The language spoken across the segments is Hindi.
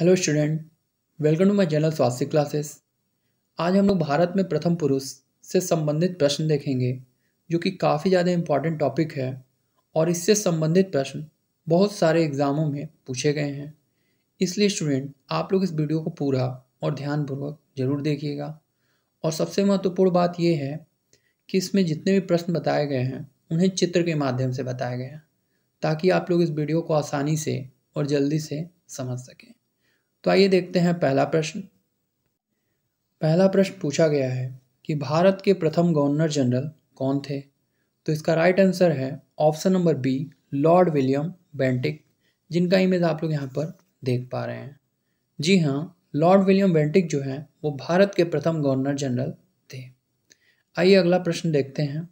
hello student welcome to my general स्वास्थ्य क्लासेस आज हम लोग भारत में प्रथम पुरुष से संबंधित प्रश्न देखेंगे जो कि काफ़ी ज़्यादा इम्पॉर्टेंट टॉपिक है और इससे संबंधित प्रश्न बहुत सारे एग्ज़ामों में पूछे गए हैं इसलिए स्टूडेंट आप लोग इस वीडियो को पूरा और ध्यानपूर्वक ज़रूर देखिएगा और सबसे महत्वपूर्ण बात यह है कि इसमें जितने भी प्रश्न बताए गए हैं उन्हें चित्र के माध्यम से बताए गए हैं ताकि आप लोग इस वीडियो को आसानी से और जल्दी से समझ सकें तो आइए देखते हैं पहला प्रश्न पहला प्रश्न पूछा गया है कि भारत के प्रथम गवर्नर जनरल कौन थे तो इसका राइट आंसर है option number B Lord William Bentinck जिनका इमेज आप लोग यहाँ पर देख पा रहे हैं जी हाँ लॉर्ड विलियम बेंटिक जो हैं वो भारत के प्रथम गवर्नर जनरल थे आइए अगला प्रश्न देखते हैं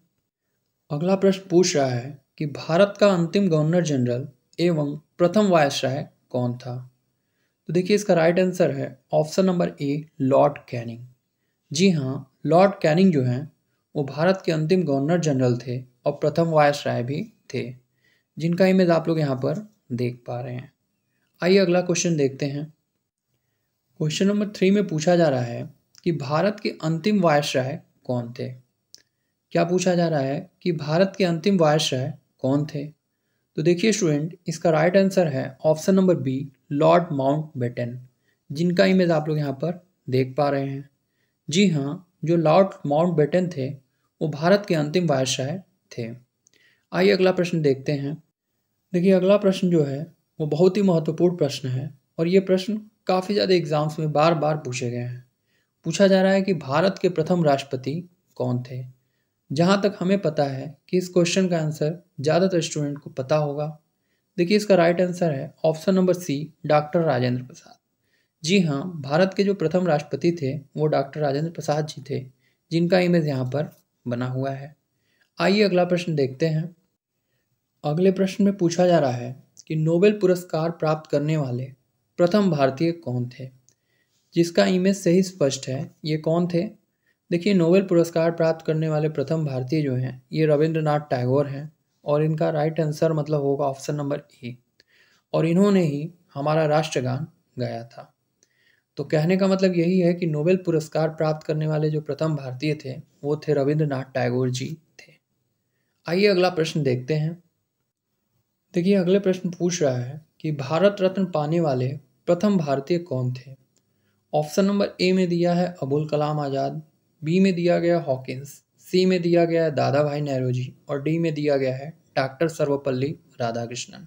अगला प्रश्न पूछ रहा है कि भारत का अंतिम गवर्नर जनरल एवं प्रथम वायसराय कौन था तो देखिए इसका राइट आंसर है option number A Lord Canning जी हाँ लॉर्ड कैनिंग जो हैं वो भारत के अंतिम गवर्नर जनरल थे और प्रथम वायस राय भी थे जिनका इमेज आप लोग यहाँ पर देख पा रहे हैं आइए अगला क्वेश्चन देखते हैं क्वेश्चन नंबर थ्री में पूछा जा रहा है कि भारत के अंतिम वायस राय कौन थे क्या पूछा जा रहा है कि भारत के अंतिम राय कौन थे तो देखिए स्टूडेंट इसका राइट आंसर है option number B Lord Mountbatten जिनका इमेज आप लोग यहाँ पर देख पा रहे हैं जी हाँ जो लॉर्ड माउंट बेटन थे वो भारत के अंतिम बादशाह थे आइए अगला प्रश्न देखते हैं देखिए अगला प्रश्न जो है वो बहुत ही महत्वपूर्ण प्रश्न है और ये प्रश्न काफ़ी ज़्यादा एग्जाम्स में बार बार पूछे गए हैं पूछा जा रहा है कि भारत के प्रथम राष्ट्रपति कौन थे जहाँ तक हमें पता है कि इस क्वेश्चन का आंसर ज़्यादातर स्टूडेंट को पता होगा देखिए इसका राइट आंसर है option number C doctor Rajendra Prasad जी हाँ भारत के जो प्रथम राष्ट्रपति थे वो डॉक्टर राजेंद्र प्रसाद जी थे जिनका इमेज यहाँ पर बना हुआ है आइए अगला प्रश्न देखते हैं अगले प्रश्न में पूछा जा रहा है कि नोबेल पुरस्कार प्राप्त करने वाले प्रथम भारतीय कौन थे जिसका इमेज सही स्पष्ट है ये कौन थे देखिए नोबेल पुरस्कार प्राप्त करने वाले प्रथम भारतीय जो हैं ये रविंद्रनाथ टैगोर हैं और इनका राइट आंसर मतलब होगा ऑप्शन नंबर ए और इन्होंने ही हमारा राष्ट्रगान गाया था तो कहने का मतलब यही है कि नोबेल पुरस्कार प्राप्त करने वाले जो प्रथम भारतीय थे वो थे रविंद्रनाथ टैगोर जी थे आइए अगला प्रश्न देखते हैं देखिए अगले प्रश्न पूछ रहा है कि भारत रत्न पाने वाले प्रथम भारतीय कौन थे ऑप्शन नंबर ए में दिया है अबुल कलाम आज़ाद बी में दिया गया हॉकिंस सी में दिया गया है दादा भाई नेहरू जी और डी में दिया गया है डॉक्टर सर्वपल्ली राधाकृष्णन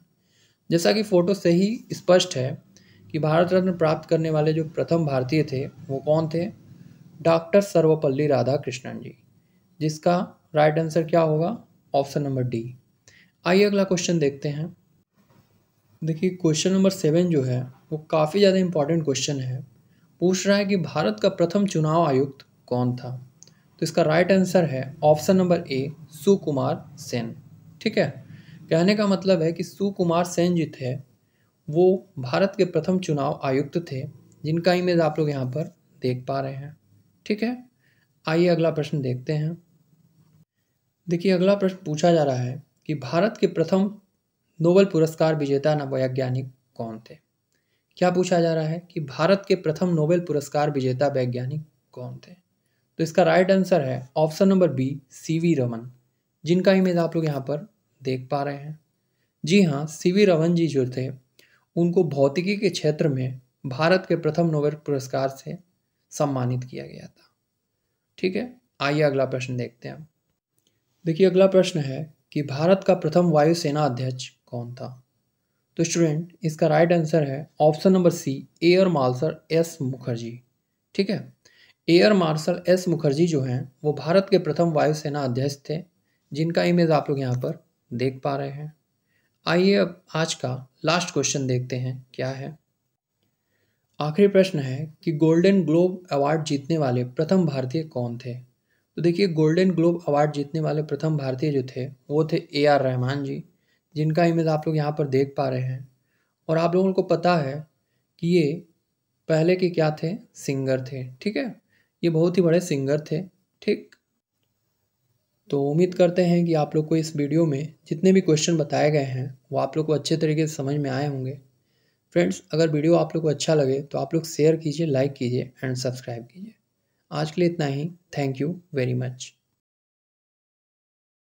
जैसा कि फ़ोटो से ही स्पष्ट है कि भारत रत्न प्राप्त करने वाले जो प्रथम भारतीय थे वो कौन थे डॉक्टर सर्वपल्ली राधाकृष्णन जी जिसका राइट आंसर क्या होगा ऑप्शन नंबर डी आइए अगला क्वेश्चन देखते हैं देखिए क्वेश्चन नंबर सेवन जो है वो काफ़ी ज़्यादा इम्पॉर्टेंट क्वेश्चन है पूछ रहा है कि भारत का प्रथम चुनाव आयुक्त कौन था तो इसका राइट आंसर है option number A Sukumar Sen ठीक है कहने का मतलब है कि सुकुमार सेन जो थे वो भारत के प्रथम चुनाव आयुक्त थे जिनका इमेज आप लोग यहाँ पर देख पा रहे हैं ठीक है आइए अगला प्रश्न देखते हैं देखिए अगला प्रश्न पूछा जा रहा है कि भारत के प्रथम नोबल पुरस्कार विजेता वैज्ञानिक कौन थे क्या पूछा जा रहा है कि भारत के प्रथम नोबेल पुरस्कार विजेता वैज्ञानिक कौन थे तो इसका राइट आंसर है option number B C V Raman जिनका इमेज आप लोग यहाँ पर देख पा रहे हैं जी हाँ सी वी रमन जी जो थे उनको भौतिकी के क्षेत्र में भारत के प्रथम नोबेल पुरस्कार से सम्मानित किया गया था ठीक है आइए अगला प्रश्न देखते हैं देखिए अगला प्रश्न है कि भारत का प्रथम वायुसेना अध्यक्ष कौन था तो स्टूडेंट इसका राइट आंसर है option number C air marshal S Mukherjee ठीक है एयर मार्शल एस मुखर्जी जो हैं वो भारत के प्रथम वायुसेना अध्यक्ष थे जिनका इमेज आप लोग यहाँ पर देख पा रहे हैं आइए अब आज का लास्ट क्वेश्चन देखते हैं क्या है आखिरी प्रश्न है कि गोल्डन ग्लोब अवार्ड जीतने वाले प्रथम भारतीय कौन थे तो देखिए गोल्डन ग्लोब अवार्ड जीतने वाले प्रथम भारतीय जो थे वो थे ए आर रहमान जी जिनका इमेज आप लोग यहाँ पर देख पा रहे हैं और आप लोगों को पता है कि ये पहले के क्या थे सिंगर थे ठीक है ये बहुत ही बड़े सिंगर थे ठीक तो उम्मीद करते हैं कि आप लोग को इस वीडियो में जितने भी क्वेश्चन बताए गए हैं वो आप लोग को अच्छे तरीके से समझ में आए होंगे फ्रेंड्स अगर वीडियो आप लोग को अच्छा लगे तो आप लोग शेयर कीजिए लाइक कीजिए एंड सब्सक्राइब कीजिए आज के लिए इतना ही थैंक यू वेरी मच